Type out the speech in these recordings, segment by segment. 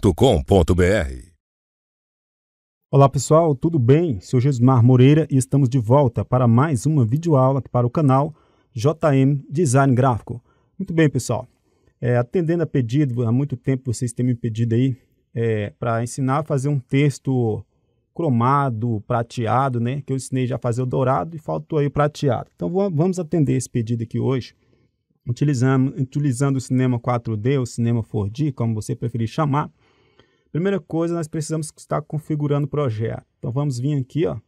www.radiofobia.com.br Olá pessoal, tudo bem? Sou Gesmar Moreira e estamos de volta para mais uma videoaula para o canal JM Design Gráfico. Muito bem pessoal, é, atendendo a pedido, há muito tempo vocês têm me pedido aí é, para ensinar a fazer um texto cromado, prateado, né? Que eu ensinei já a fazer o dourado e faltou aí o prateado. Então vamos atender esse pedido aqui hoje utilizando, utilizando o cinema 4D ou cinema 4D, como você preferir chamar, Primeira coisa, nós precisamos estar configurando o projeto. Então, vamos vir aqui ó,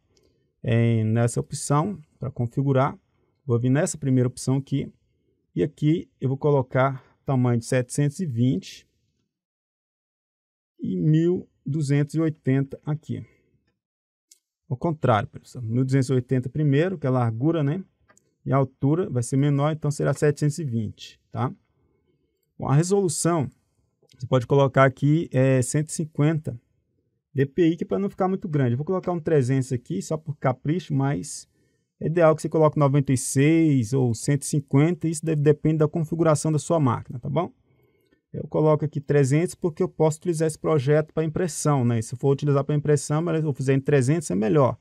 em, nessa opção para configurar. Vou vir nessa primeira opção aqui. E aqui eu vou colocar tamanho de 720 e 1280 aqui. Ao contrário, pessoal. 1280 primeiro, que é a largura, né? E a altura vai ser menor, então será 720, tá? Bom, a resolução você pode colocar aqui é, 150 dpi, que é para não ficar muito grande. vou colocar um 300 aqui, só por capricho, mas é ideal que você coloque 96 ou 150, isso deve, depende da configuração da sua máquina, tá bom? Eu coloco aqui 300 porque eu posso utilizar esse projeto para impressão, né? Se eu for utilizar para impressão, mas eu fizer em 300 é melhor.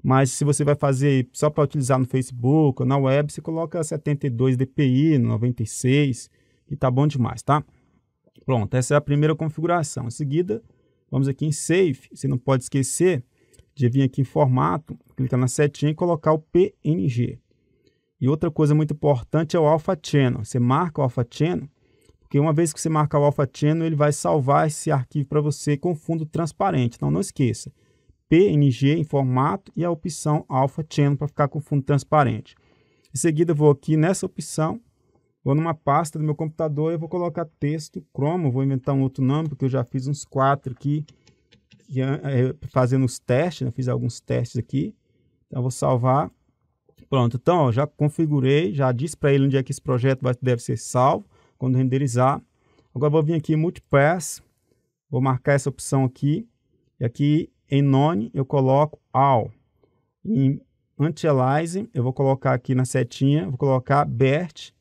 Mas se você vai fazer só para utilizar no Facebook ou na web, você coloca 72 dpi, 96 e tá bom demais, tá? Pronto, essa é a primeira configuração. Em seguida, vamos aqui em Save. Você não pode esquecer de vir aqui em Formato, clicar na setinha e colocar o PNG. E outra coisa muito importante é o Alpha Channel. Você marca o Alpha Channel, porque uma vez que você marcar o Alpha Channel, ele vai salvar esse arquivo para você com fundo transparente. Então, não esqueça. PNG em formato e a opção Alpha Channel para ficar com fundo transparente. Em seguida, vou aqui nessa opção Vou numa pasta do meu computador e vou colocar texto, Chrome, vou inventar um outro nome, porque eu já fiz uns quatro aqui, é, fazendo os testes, né? fiz alguns testes aqui. Então, vou salvar. Pronto, então, ó, já configurei, já disse para ele onde é que esse projeto vai, deve ser salvo, quando renderizar. Agora, vou vir aqui em Multipass, vou marcar essa opção aqui, e aqui em None eu coloco All. Em Antialize, eu vou colocar aqui na setinha, vou colocar BERT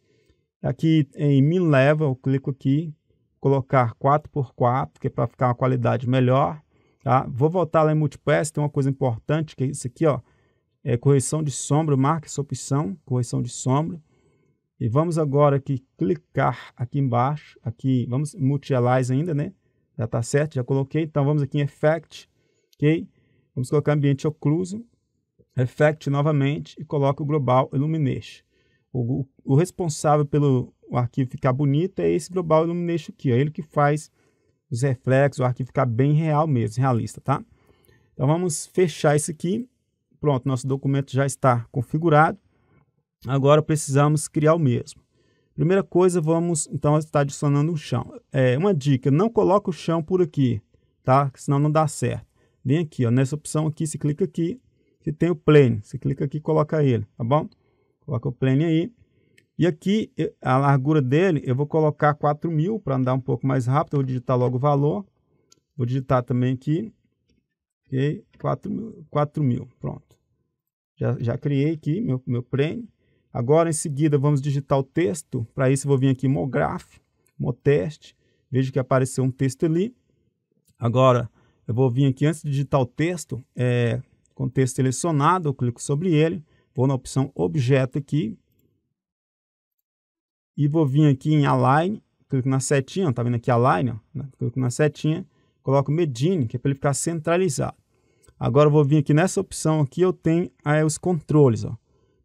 Aqui em min leva, eu clico aqui, colocar 4x4, que é para ficar uma qualidade melhor. Tá? Vou voltar lá em multipass, tem uma coisa importante, que é isso aqui, ó, é correção de sombra, marca essa opção, correção de sombra. E vamos agora aqui clicar aqui embaixo, aqui, vamos multi-alize ainda, né? Já está certo, já coloquei. Então vamos aqui em Effect, ok? Vamos colocar ambiente ocluso, Effect novamente e coloca o Global Illumination. O, o responsável pelo arquivo ficar bonito é esse Global Illumination aqui, é ele que faz os reflexos, o arquivo ficar bem real mesmo, realista, tá? Então vamos fechar isso aqui. Pronto, nosso documento já está configurado. Agora precisamos criar o mesmo. Primeira coisa, vamos então estar adicionando um chão. É, uma dica, não coloque o chão por aqui, tá? Senão não dá certo. Vem aqui, ó, nessa opção aqui, você clica aqui, que tem o plane. Você clica aqui e coloca ele, tá bom? Coloca o plane aí. E aqui, a largura dele, eu vou colocar 4.000 para andar um pouco mais rápido. Eu vou digitar logo o valor. Vou digitar também aqui. Ok? 4.000. Pronto. Já, já criei aqui meu, meu plane. Agora, em seguida, vamos digitar o texto. Para isso, eu vou vir aqui em Mograph, Moteste. Vejo que apareceu um texto ali. Agora, eu vou vir aqui antes de digitar o texto, é, com o texto selecionado, eu clico sobre ele. Vou na opção objeto aqui. E vou vir aqui em Align, clico na setinha, ó, tá vendo aqui Align? Ó, né? Clico na setinha, coloco Medine, que é para ele ficar centralizado. Agora vou vir aqui nessa opção aqui, eu tenho aí os controles. Ó.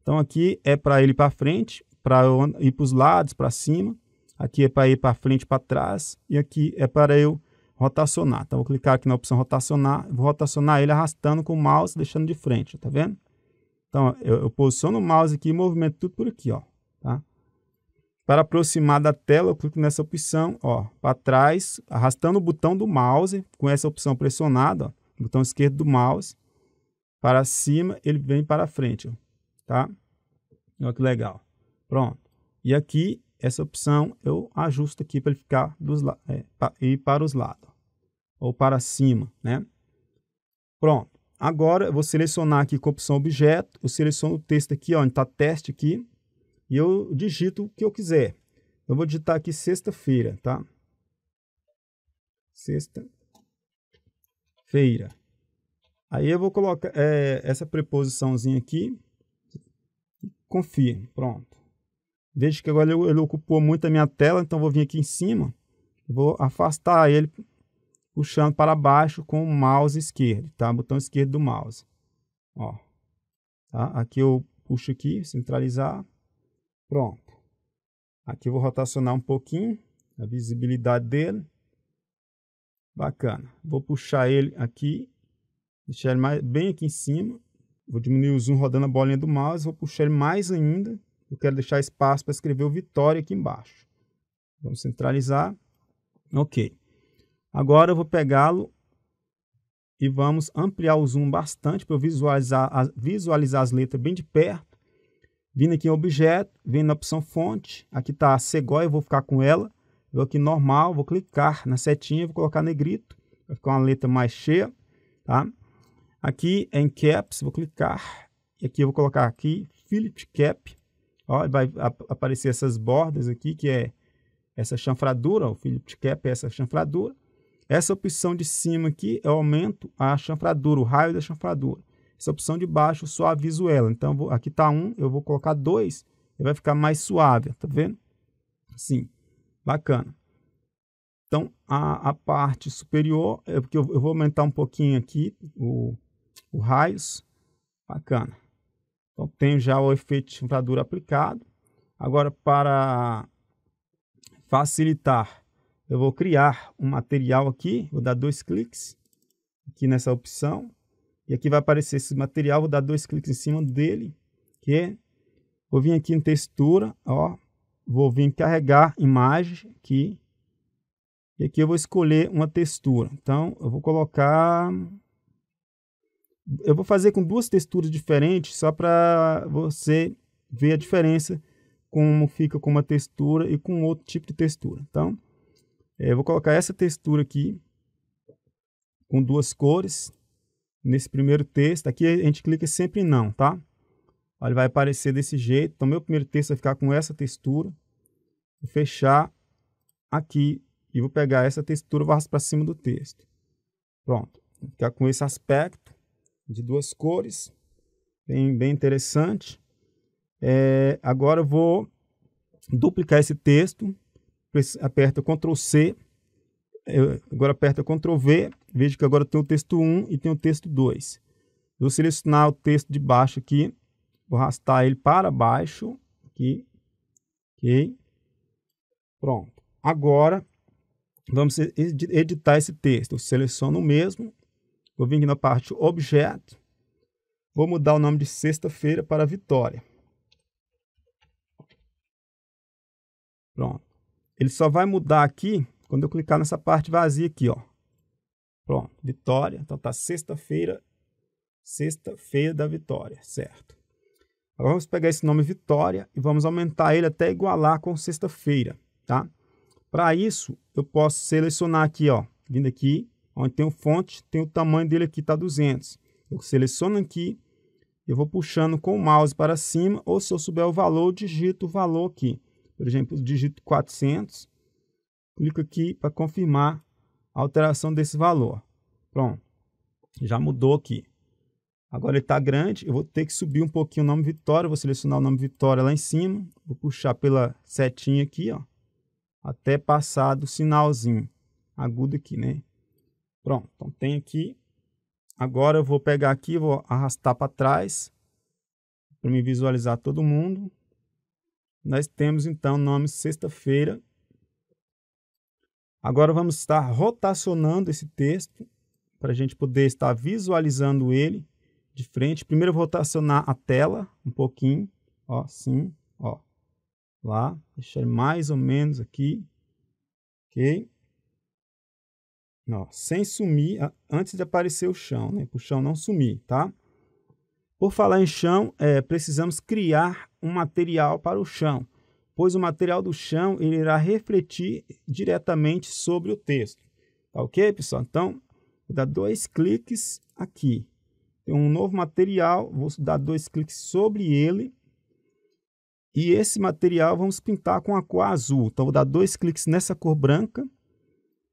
Então aqui é para ele para frente, para eu ir para os lados, para cima. Aqui é para ir para frente, para trás. E aqui é para eu rotacionar. Então vou clicar aqui na opção rotacionar, vou rotacionar ele arrastando com o mouse, deixando de frente, tá vendo? Então, eu, eu posiciono o mouse aqui e movimento tudo por aqui, ó, tá? Para aproximar da tela, eu clico nessa opção, ó, para trás, arrastando o botão do mouse, com essa opção pressionada, ó, botão esquerdo do mouse, para cima, ele vem para frente, ó, tá? Olha que legal. Pronto. E aqui, essa opção, eu ajusto aqui para ele ficar dos é, pra, ir para os lados, ó, ou para cima, né? Pronto. Agora, eu vou selecionar aqui com a opção objeto, eu seleciono o texto aqui, ó, onde está teste aqui, e eu digito o que eu quiser. Eu vou digitar aqui sexta-feira, tá? Sexta-feira. Aí eu vou colocar é, essa preposiçãozinha aqui, confirme, pronto. Veja que agora ele, ele ocupou muito a minha tela, então vou vir aqui em cima, vou afastar ele puxando para baixo com o mouse esquerdo, tá? Botão esquerdo do mouse. Ó. Tá? Aqui eu puxo aqui, centralizar. Pronto. Aqui eu vou rotacionar um pouquinho a visibilidade dele. Bacana. Vou puxar ele aqui, deixar ele mais, bem aqui em cima. Vou diminuir o zoom rodando a bolinha do mouse, vou puxar ele mais ainda. Eu quero deixar espaço para escrever o Vitória aqui embaixo. Vamos centralizar. Ok. Agora eu vou pegá-lo e vamos ampliar o zoom bastante para eu visualizar, a, visualizar as letras bem de perto. Vindo aqui em objeto, vindo na opção fonte, aqui está a Segói, eu vou ficar com ela. Vou aqui normal, vou clicar na setinha, vou colocar negrito, vai ficar uma letra mais cheia, tá? Aqui é em caps, vou clicar e aqui eu vou colocar aqui fillet cap. Ó, vai ap aparecer essas bordas aqui, que é essa chanfradura, o fillet cap é essa chanfradura. Essa opção de cima aqui, eu é aumento a chanfradura, o raio da chanfradura. Essa opção de baixo, eu suavizo ela. Então, vou, aqui está 1, um, eu vou colocar 2, e vai ficar mais suave, tá vendo? Sim, bacana. Então, a, a parte superior, é porque eu, eu, vou aumentar um pouquinho aqui o, o raios. Bacana. Então, tenho já o efeito de chanfradura aplicado. Agora, para facilitar eu vou criar um material aqui, vou dar dois cliques aqui nessa opção, e aqui vai aparecer esse material, vou dar dois cliques em cima dele, que vou vir aqui em textura, ó, vou vir carregar imagem aqui, e aqui eu vou escolher uma textura. Então, eu vou colocar... Eu vou fazer com duas texturas diferentes, só para você ver a diferença, como fica com uma textura e com outro tipo de textura. Então, é, eu vou colocar essa textura aqui com duas cores. Nesse primeiro texto, aqui a gente clica sempre em não, tá? Ele vai aparecer desse jeito. Então, meu primeiro texto vai ficar com essa textura. Vou fechar aqui e vou pegar essa textura e vou para cima do texto. Pronto. Vou ficar com esse aspecto de duas cores. Bem, bem interessante. É, agora eu vou duplicar esse texto aperta Ctrl C, agora aperta Ctrl V, veja que agora tem o texto 1 e tem o texto 2. vou selecionar o texto de baixo aqui, vou arrastar ele para baixo, aqui, ok, pronto. Agora, vamos editar esse texto, eu seleciono o mesmo, vou vir aqui na parte objeto, vou mudar o nome de sexta-feira para Vitória. Pronto. Ele só vai mudar aqui quando eu clicar nessa parte vazia aqui, ó. Pronto, vitória. Então tá sexta-feira, sexta-feira da vitória, certo? Agora vamos pegar esse nome vitória e vamos aumentar ele até igualar com sexta-feira, tá? Para isso, eu posso selecionar aqui, ó, vindo aqui, onde tem o fonte, tem o tamanho dele aqui, tá 200. Eu seleciono aqui, eu vou puxando com o mouse para cima, ou se eu souber o valor, eu digito o valor aqui. Por exemplo, digito 400, clico aqui para confirmar a alteração desse valor. Pronto, já mudou aqui. Agora ele está grande, eu vou ter que subir um pouquinho o nome Vitória, vou selecionar o nome Vitória lá em cima, vou puxar pela setinha aqui, ó, até passar do sinalzinho agudo aqui, né? Pronto, então tem aqui. Agora eu vou pegar aqui, vou arrastar para trás para me visualizar todo mundo. Nós temos então o nome sexta-feira. Agora vamos estar rotacionando esse texto para a gente poder estar visualizando ele de frente. Primeiro eu vou rotacionar a tela um pouquinho, ó, sim, ó, lá, deixar mais ou menos aqui, ok? Ó, sem sumir, antes de aparecer o chão, né? Para o chão não sumir, tá? Por falar em chão, é, precisamos criar um material para o chão, pois o material do chão ele irá refletir diretamente sobre o texto. Tá ok, pessoal? Então, vou dar dois cliques aqui. Tem um novo material, vou dar dois cliques sobre ele. E esse material vamos pintar com a cor azul. Então, vou dar dois cliques nessa cor branca.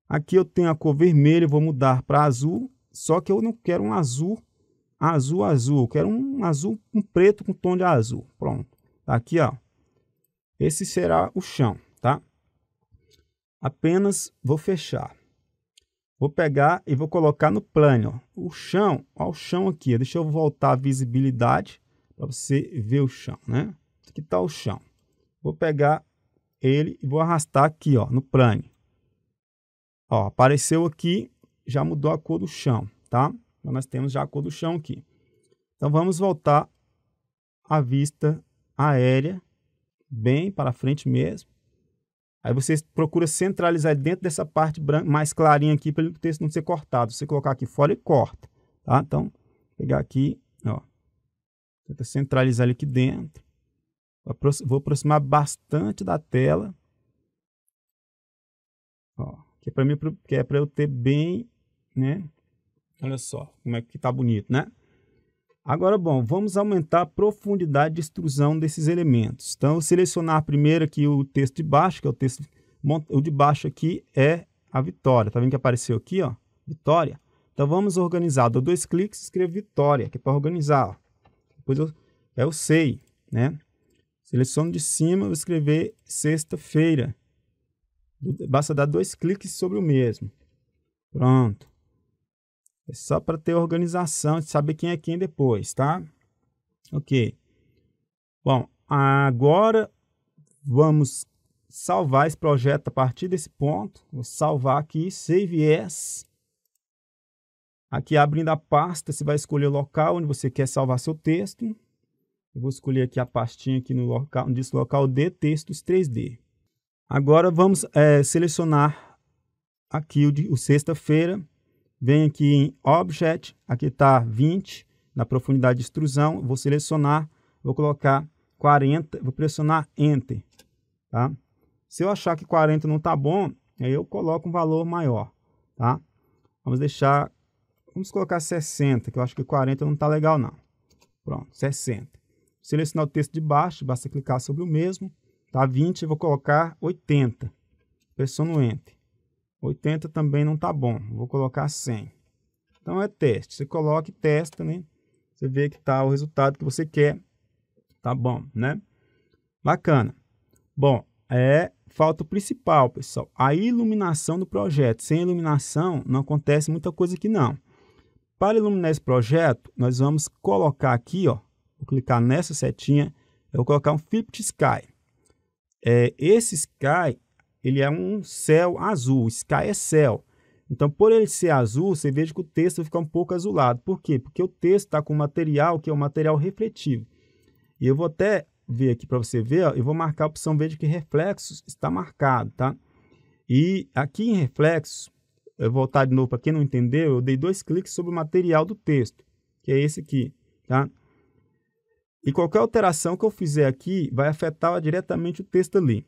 Aqui eu tenho a cor vermelha, vou mudar para azul. Só que eu não quero um azul azul, azul. Quero um azul com um preto com tom de azul. Pronto. Tá aqui, ó. Esse será o chão, tá? Apenas vou fechar. Vou pegar e vou colocar no plano. Ó. O chão, ó o chão aqui. Deixa eu voltar a visibilidade para você ver o chão, né? Aqui tá o chão. Vou pegar ele e vou arrastar aqui, ó, no plano Ó, apareceu aqui, já mudou a cor do chão, tá? Então, nós temos já a cor do chão aqui. Então, vamos voltar a vista aérea bem para frente mesmo. Aí você procura centralizar dentro dessa parte branca, mais clarinha aqui para o texto não ser cortado. Você colocar aqui fora e corta, tá? Então, pegar aqui, ó. Tenta centralizar ele aqui dentro. Vou aproximar bastante da tela. Ó, que é para mim, que é para eu ter bem, né? Olha só como é que está bonito, né? Agora, bom, vamos aumentar a profundidade de extrusão desses elementos. Então, selecionar primeiro aqui o texto de baixo, que é o texto... O de baixo aqui é a vitória. Tá vendo que apareceu aqui, ó? Vitória. Então, vamos organizar. Dou dois cliques e escrevo vitória, que é para organizar. Ó. Depois eu, é o SEI, né? Seleciono de cima, vou escrever sexta-feira. Basta dar dois cliques sobre o mesmo. Pronto. É só para ter organização, e saber quem é quem depois, tá? Ok. Bom, agora vamos salvar esse projeto a partir desse ponto. Vou salvar aqui, Save As. Aqui abrindo a pasta, você vai escolher o local onde você quer salvar seu texto. Eu vou escolher aqui a pastinha aqui no local, diz local de textos 3D. Agora vamos é, selecionar aqui o, de, o sexta-feira venho aqui em Object, aqui está 20, na profundidade de extrusão, vou selecionar, vou colocar 40, vou pressionar Enter, tá? Se eu achar que 40 não está bom, aí eu coloco um valor maior, tá? Vamos deixar, vamos colocar 60, que eu acho que 40 não está legal não. Pronto, 60. Selecionar o texto de baixo, basta clicar sobre o mesmo, tá? 20, eu vou colocar 80, pressiono Enter. 80 também não está bom, vou colocar 100. Então é teste, você coloca e testa, né? Você vê que está o resultado que você quer, tá bom, né? Bacana. Bom, é falta o principal, pessoal, a iluminação do projeto. Sem iluminação não acontece muita coisa aqui não. Para iluminar esse projeto, nós vamos colocar aqui, ó, vou clicar nessa setinha, eu vou colocar um Flipped Sky. É, esse Sky ele é um céu azul, sky é céu. Então, por ele ser azul, você veja que o texto fica um pouco azulado. Por quê? Porque o texto está com um material que é um material refletivo. E eu vou até ver aqui para você ver, ó, eu vou marcar a opção verde que reflexos está marcado, tá? E aqui em reflexos, eu vou voltar de novo para quem não entendeu, eu dei dois cliques sobre o material do texto, que é esse aqui, tá? E qualquer alteração que eu fizer aqui vai afetar diretamente o texto ali.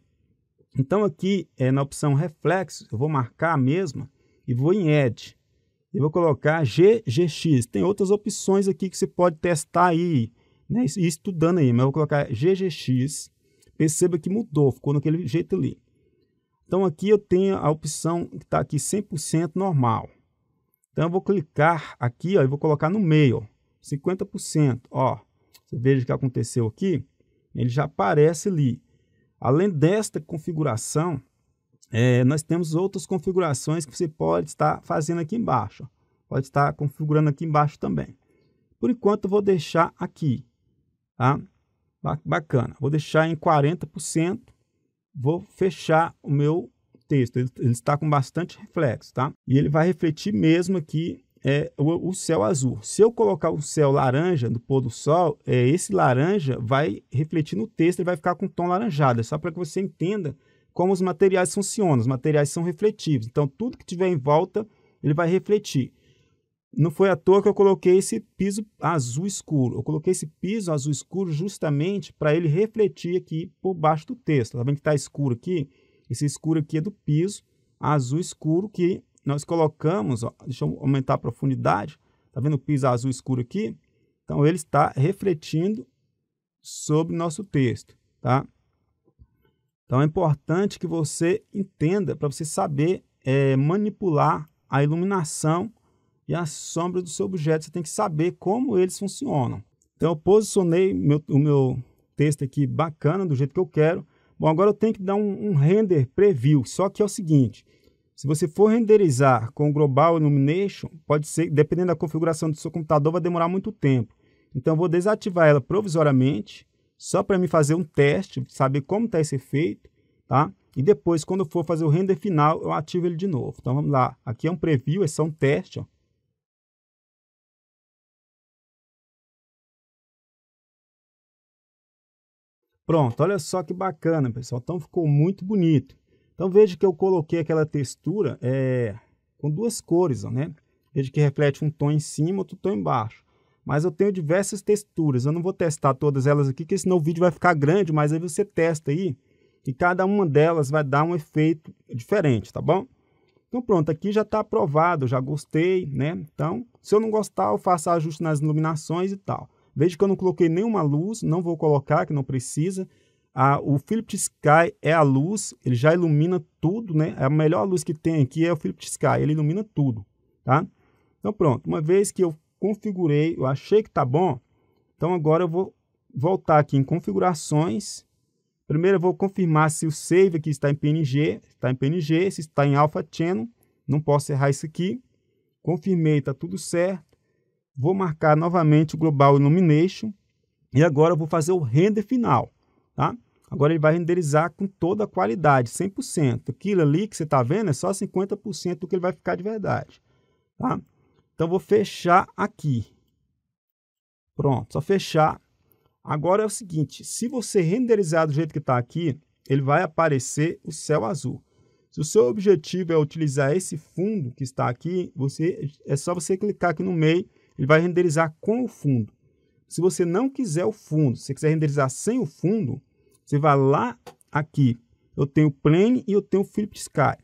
Então, aqui é, na opção reflexo, eu vou marcar a mesma e vou em Edge. Eu vou colocar GGX. Tem outras opções aqui que você pode testar aí, né, e estudando aí, mas eu vou colocar GGX. Perceba que mudou, ficou naquele jeito ali. Então, aqui eu tenho a opção que está aqui 100% normal. Então, eu vou clicar aqui ó, e vou colocar no meio, 50%. Ó, você veja o que aconteceu aqui, ele já aparece ali. Além desta configuração, é, nós temos outras configurações que você pode estar fazendo aqui embaixo. Pode estar configurando aqui embaixo também. Por enquanto, eu vou deixar aqui. Tá? Bacana. Vou deixar em 40%. Vou fechar o meu texto. Ele, ele está com bastante reflexo, tá? E ele vai refletir mesmo aqui é o, o, céu azul. Se eu colocar o céu laranja no pôr do sol, é, esse laranja vai refletir no texto, e vai ficar com um tom laranjado. É só para que você entenda como os materiais funcionam. Os materiais são refletivos. Então, tudo que tiver em volta, ele vai refletir. Não foi à toa que eu coloquei esse piso azul escuro. Eu coloquei esse piso azul escuro justamente para ele refletir aqui por baixo do texto. Tá vendo que está escuro aqui? Esse escuro aqui é do piso azul escuro que nós colocamos, ó, deixa eu aumentar a profundidade, tá vendo o piso azul escuro aqui? Então, ele está refletindo sobre nosso texto, tá? Então, é importante que você entenda para você saber é, manipular a iluminação e a sombra do seu objeto. Você tem que saber como eles funcionam. Então, eu posicionei meu, o meu texto aqui bacana, do jeito que eu quero. Bom, agora eu tenho que dar um, um render preview. Só que é o seguinte, se você for renderizar com Global Illumination, pode ser, dependendo da configuração do seu computador, vai demorar muito tempo. Então vou desativar ela provisoriamente, só para me fazer um teste, saber como está esse efeito, tá? E depois, quando for fazer o render final, eu ativo ele de novo. Então vamos lá, aqui é um preview, é só um teste, ó. Pronto, olha só que bacana, pessoal. Então ficou muito bonito. Então veja que eu coloquei aquela textura é, com duas cores, né? Veja que reflete um tom em cima, outro tom embaixo. Mas eu tenho diversas texturas, eu não vou testar todas elas aqui, porque senão o vídeo vai ficar grande, mas aí você testa aí, e cada uma delas vai dar um efeito diferente, tá bom? Então pronto, aqui já está aprovado, já gostei, né? Então, se eu não gostar, eu faço ajuste nas iluminações e tal. Veja que eu não coloquei nenhuma luz, não vou colocar, que não precisa. A, o Philips Sky é a luz, ele já ilumina tudo, né? É a melhor luz que tem aqui é o Philips Sky, ele ilumina tudo, tá? Então pronto, uma vez que eu configurei, eu achei que tá bom, então agora eu vou voltar aqui em configurações. Primeiro eu vou confirmar se o save aqui está em PNG, está em PNG, se está em Alpha Channel, não posso errar isso aqui. Confirmei, tá tudo certo. Vou marcar novamente o Global Illumination e agora eu vou fazer o render final, tá? Agora ele vai renderizar com toda a qualidade, 100%. Aquilo ali que você está vendo é só 50% do que ele vai ficar de verdade. Tá? Então, vou fechar aqui. Pronto, só fechar. Agora é o seguinte, se você renderizar do jeito que está aqui, ele vai aparecer o céu azul. Se o seu objetivo é utilizar esse fundo que está aqui, você, é só você clicar aqui no meio, ele vai renderizar com o fundo. Se você não quiser o fundo, se você quiser renderizar sem o fundo, você vai lá aqui. Eu tenho plane e eu tenho o flip Sky.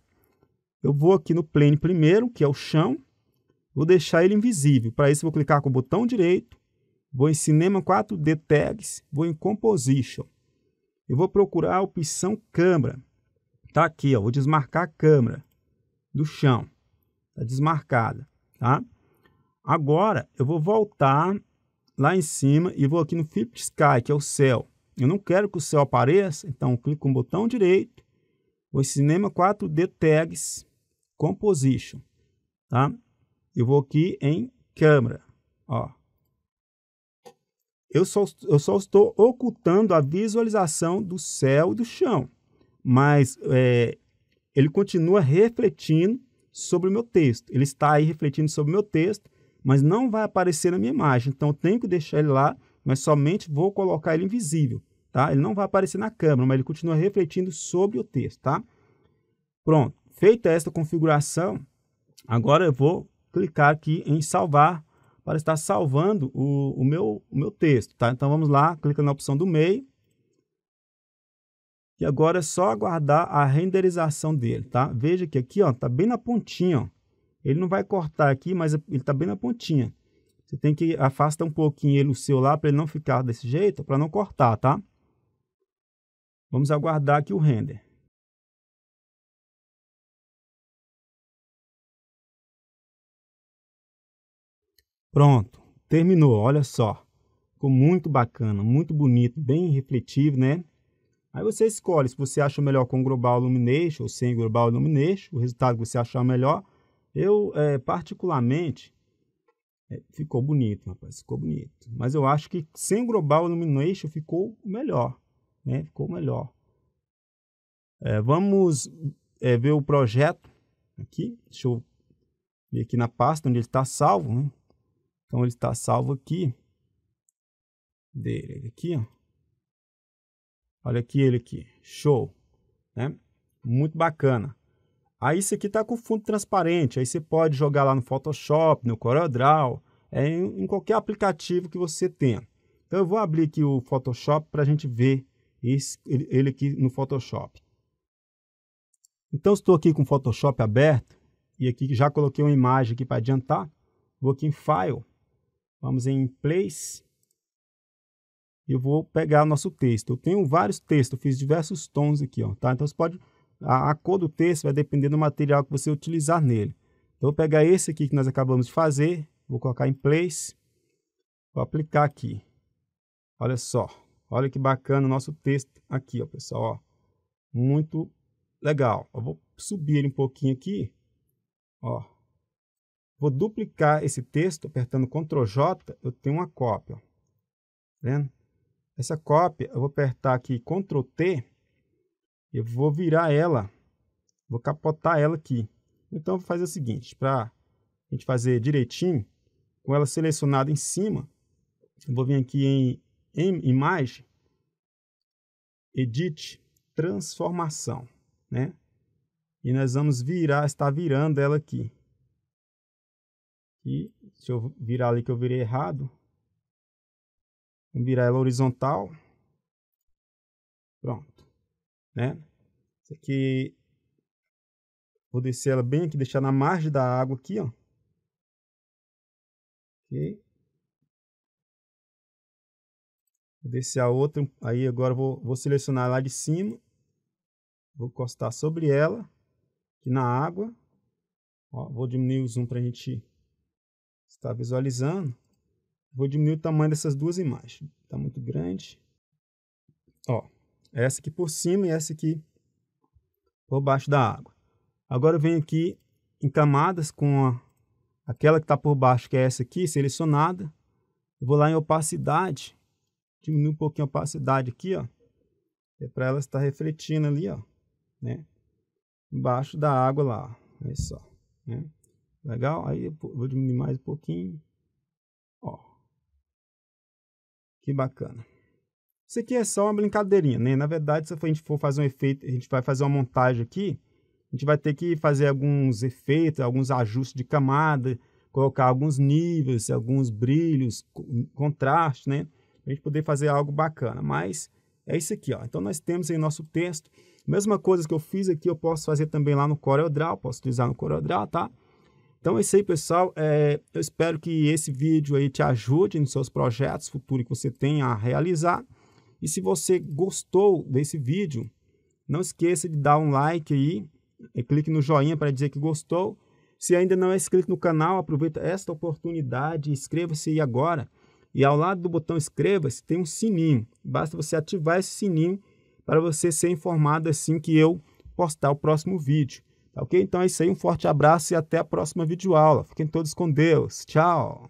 Eu vou aqui no plane primeiro, que é o chão. Vou deixar ele invisível. Para isso, vou clicar com o botão direito. Vou em Cinema 4D Tags. Vou em Composition. Eu vou procurar a opção câmera. Está aqui, ó. Vou desmarcar a câmera do chão. Está desmarcada, tá? Agora, eu vou voltar lá em cima e vou aqui no flip Sky, que é o céu. Eu não quero que o céu apareça, então clico com o botão direito, o Cinema 4D Tags Composition, tá? Eu vou aqui em câmera, ó. Eu só, eu só estou ocultando a visualização do céu e do chão, mas é, ele continua refletindo sobre o meu texto. Ele está aí refletindo sobre o meu texto, mas não vai aparecer na minha imagem. Então, eu tenho que deixar ele lá mas somente vou colocar ele invisível, tá? Ele não vai aparecer na câmera, mas ele continua refletindo sobre o texto, tá? Pronto, feita esta configuração, agora eu vou clicar aqui em salvar para estar salvando o, o, meu, o meu texto, tá? Então vamos lá, clica na opção do meio, e agora é só aguardar a renderização dele, tá? Veja que aqui, ó, tá bem na pontinha, ó. Ele não vai cortar aqui, mas ele tá bem na pontinha. Você tem que afastar um pouquinho ele o seu lá para ele não ficar desse jeito, para não cortar, tá? Vamos aguardar aqui o render. Pronto, terminou, olha só. Ficou muito bacana, muito bonito, bem refletivo, né? Aí você escolhe se você acha melhor com Global Illumination ou sem Global Illumination, o resultado que você achar melhor. Eu, é, particularmente, é, ficou bonito, rapaz, ficou bonito. Mas eu acho que sem Global Illumination ficou melhor, né? Ficou melhor. É, vamos é, ver o projeto aqui. Deixa eu ver aqui na pasta onde ele está salvo, né? Então ele está salvo aqui. Dele aqui, ó. Olha aqui ele aqui, show, né? Muito bacana. Aí isso aqui está com fundo transparente, aí você pode jogar lá no Photoshop, no CorelDRAW, é, em, em qualquer aplicativo que você tenha. Então eu vou abrir aqui o Photoshop para a gente ver esse, ele, ele aqui no Photoshop. Então estou aqui com o Photoshop aberto e aqui já coloquei uma imagem aqui para adiantar. Vou aqui em File, vamos em Place e eu vou pegar nosso texto. Eu tenho vários textos, eu fiz diversos tons aqui, ó, tá? Então você pode a, a cor do texto vai depender do material que você utilizar nele. Então, vou pegar esse aqui que nós acabamos de fazer, vou colocar em place, vou aplicar aqui. Olha só, olha que bacana o nosso texto aqui, ó, pessoal. Ó. Muito legal. Eu vou subir ele um pouquinho aqui, ó. Vou duplicar esse texto, apertando Ctrl J, eu tenho uma cópia. Tá vendo? Essa cópia, eu vou apertar aqui Ctrl T, eu vou virar ela, vou capotar ela aqui. Então, vou fazer o seguinte, para a gente fazer direitinho, com ela selecionada em cima, eu vou vir aqui em, em imagem, edit, transformação, né? E nós vamos virar, está virando ela aqui. E se eu virar ali que eu virei errado, vamos virar ela horizontal. Pronto né? aqui, vou descer ela bem aqui, deixar na margem da água aqui, ó. Ok. Vou descer a outra, aí agora vou, vou selecionar lá de cima, vou encostar sobre ela, aqui na água. Ó, vou diminuir o zoom para a gente estar visualizando. Vou diminuir o tamanho dessas duas imagens. Está muito grande. Ó, essa aqui por cima e essa aqui por baixo da água. Agora eu venho aqui em camadas com a, aquela que está por baixo, que é essa aqui, selecionada. Eu vou lá em opacidade, diminuir um pouquinho a opacidade aqui, ó. É para ela estar refletindo ali, ó, né? Embaixo da água lá, é só, né? Legal? Aí eu vou diminuir mais um pouquinho. Ó. Que bacana. Isso aqui é só uma brincadeirinha, né? Na verdade, se a gente for fazer um efeito, a gente vai fazer uma montagem aqui, a gente vai ter que fazer alguns efeitos, alguns ajustes de camada, colocar alguns níveis, alguns brilhos, contraste, né? a gente poder fazer algo bacana, mas é isso aqui, ó. Então, nós temos aí nosso texto. Mesma coisa que eu fiz aqui, eu posso fazer também lá no CorelDRAW, posso utilizar no CorelDRAW, tá? Então, é isso aí, pessoal. É, eu espero que esse vídeo aí te ajude nos seus projetos futuros que você tenha a realizar. E se você gostou desse vídeo, não esqueça de dar um like aí, e é, clique no joinha para dizer que gostou. Se ainda não é inscrito no canal, aproveita esta oportunidade e inscreva-se aí agora. E ao lado do botão inscreva-se tem um sininho. Basta você ativar esse sininho para você ser informado assim que eu postar o próximo vídeo. Tá ok? Então é isso aí, um forte abraço e até a próxima videoaula. Fiquem todos com Deus. Tchau!